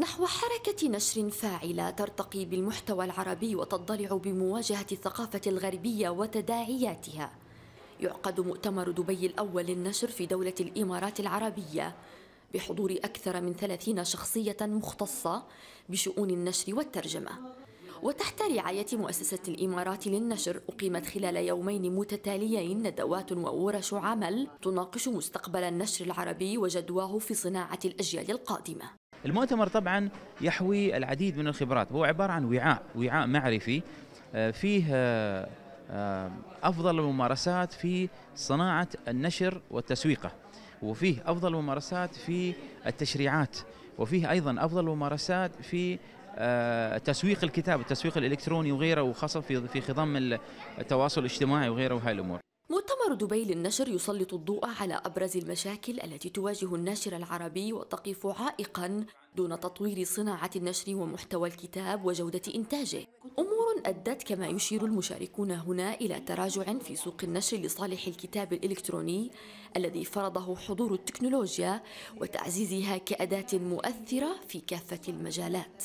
نحو حركة نشر فاعلة ترتقي بالمحتوى العربي وتضطلع بمواجهة الثقافة الغربية وتداعياتها يعقد مؤتمر دبي الأول للنشر في دولة الإمارات العربية بحضور أكثر من ثلاثين شخصية مختصة بشؤون النشر والترجمة وتحت رعاية مؤسسة الإمارات للنشر أقيمت خلال يومين متتاليين ندوات وورش عمل تناقش مستقبل النشر العربي وجدواه في صناعة الأجيال القادمة المؤتمر طبعا يحوي العديد من الخبرات هو عبارة عن وعاء وعاء معرفي آه، فيه آه، آه، أفضل الممارسات في صناعة النشر والتسويقة وفيه أفضل الممارسات في التشريعات وفيه أيضا أفضل الممارسات في تسويق الكتاب التسويق الإلكتروني وغيره وخاصة في خضم التواصل الاجتماعي وغيره وهي الأمور مقر دبي للنشر يسلط الضوء على أبرز المشاكل التي تواجه الناشر العربي وتقف عائقا دون تطوير صناعة النشر ومحتوى الكتاب وجودة إنتاجه أمور أدت كما يشير المشاركون هنا إلى تراجع في سوق النشر لصالح الكتاب الإلكتروني الذي فرضه حضور التكنولوجيا وتعزيزها كأداة مؤثرة في كافة المجالات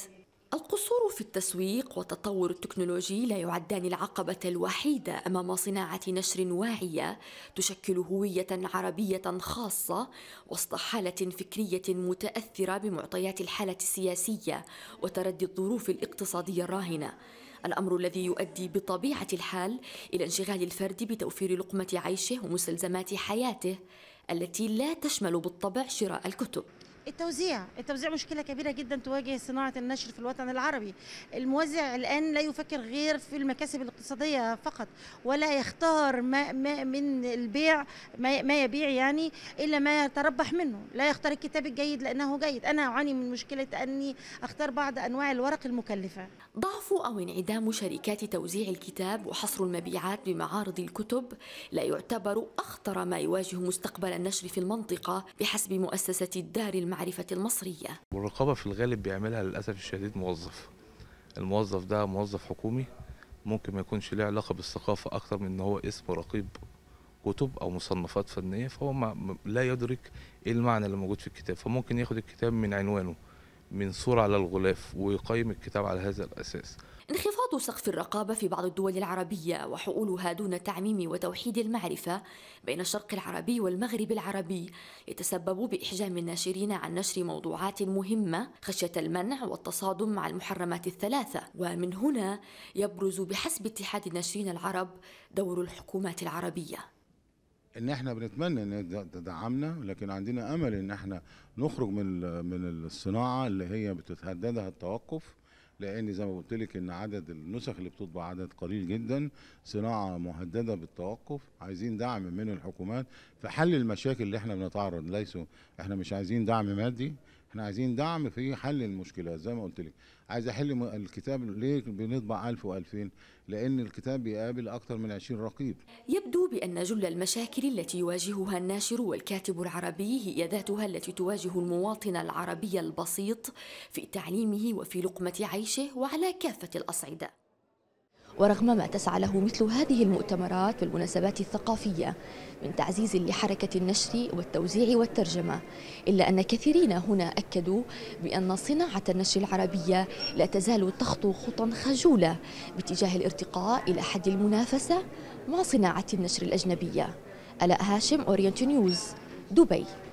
القصور في التسويق والتطور التكنولوجي لا يعدان العقبة الوحيدة أمام صناعة نشر واعية تشكل هوية عربية خاصة وسط حالة فكرية متأثرة بمعطيات الحالة السياسية وتردي الظروف الاقتصادية الراهنة. الأمر الذي يؤدي بطبيعة الحال إلى انشغال الفرد بتوفير لقمة عيشه ومستلزمات حياته التي لا تشمل بالطبع شراء الكتب. التوزيع التوزيع مشكله كبيره جدا تواجه صناعه النشر في الوطن العربي الموزع الان لا يفكر غير في المكاسب الاقتصاديه فقط ولا يختار ما, ما من البيع ما, ما يبيع يعني الا ما يتربح منه لا يختار الكتاب الجيد لانه جيد انا اعاني من مشكله اني اختار بعض انواع الورق المكلفه ضعف او انعدام شركات توزيع الكتاب وحصر المبيعات بمعارض الكتب لا يعتبر اخطر ما يواجه مستقبل النشر في المنطقه بحسب مؤسسه الدار المعارض المعرفة المصرية والرقابة في الغالب بيعملها للأسف الشديد موظف الموظف ده موظف حكومي ممكن ما يكونش ليه علاقة بالثقافة أكتر من إن هو اسم رقيب كتب او مصنفات فنيه فهو ما لا يدرك ايه المعنى اللي موجود في الكتاب فممكن ياخد الكتاب من عنوانه من صورة على الغلاف ويقيم الكتاب على هذا الاساس انخفاض سقف الرقابة في بعض الدول العربية وحؤولها دون تعميم وتوحيد المعرفة بين الشرق العربي والمغرب العربي يتسبب بإحجام الناشرين عن نشر موضوعات مهمة خشية المنع والتصادم مع المحرمات الثلاثة ومن هنا يبرز بحسب اتحاد الناشرين العرب دور الحكومات العربية ان احنا بنتمنى ان تدعمنا لكن عندنا امل ان احنا نخرج من من الصناعه اللي هي بتتهددها التوقف لان زي ما قلت لك ان عدد النسخ اللي بتطبع عدد قليل جدا صناعه مهدده بالتوقف عايزين دعم من الحكومات في حل المشاكل اللي احنا بنتعرض ليسوا احنا مش عايزين دعم مادي احنا عايزين دعم في حل المشكله زي ما قلت لك عايز احل الكتاب ليه بنطبع 1000 و2000 لان الكتاب بيقابل اكثر من 20 رقيب يبدو بان جل المشاكل التي يواجهها الناشر والكاتب العربي هي ذاتها التي تواجه المواطن العربي البسيط في تعليمه وفي لقمه عيشه وعلى كافه الاصعده ورغم ما تسعى له مثل هذه المؤتمرات والمناسبات الثقافية من تعزيز لحركة النشر والتوزيع والترجمة إلا أن كثيرين هنا أكدوا بأن صناعة النشر العربية لا تزال تخطو خطى خجولة باتجاه الارتقاء إلى حد المنافسة مع صناعة النشر الأجنبية ألاء هاشم أورينت نيوز دبي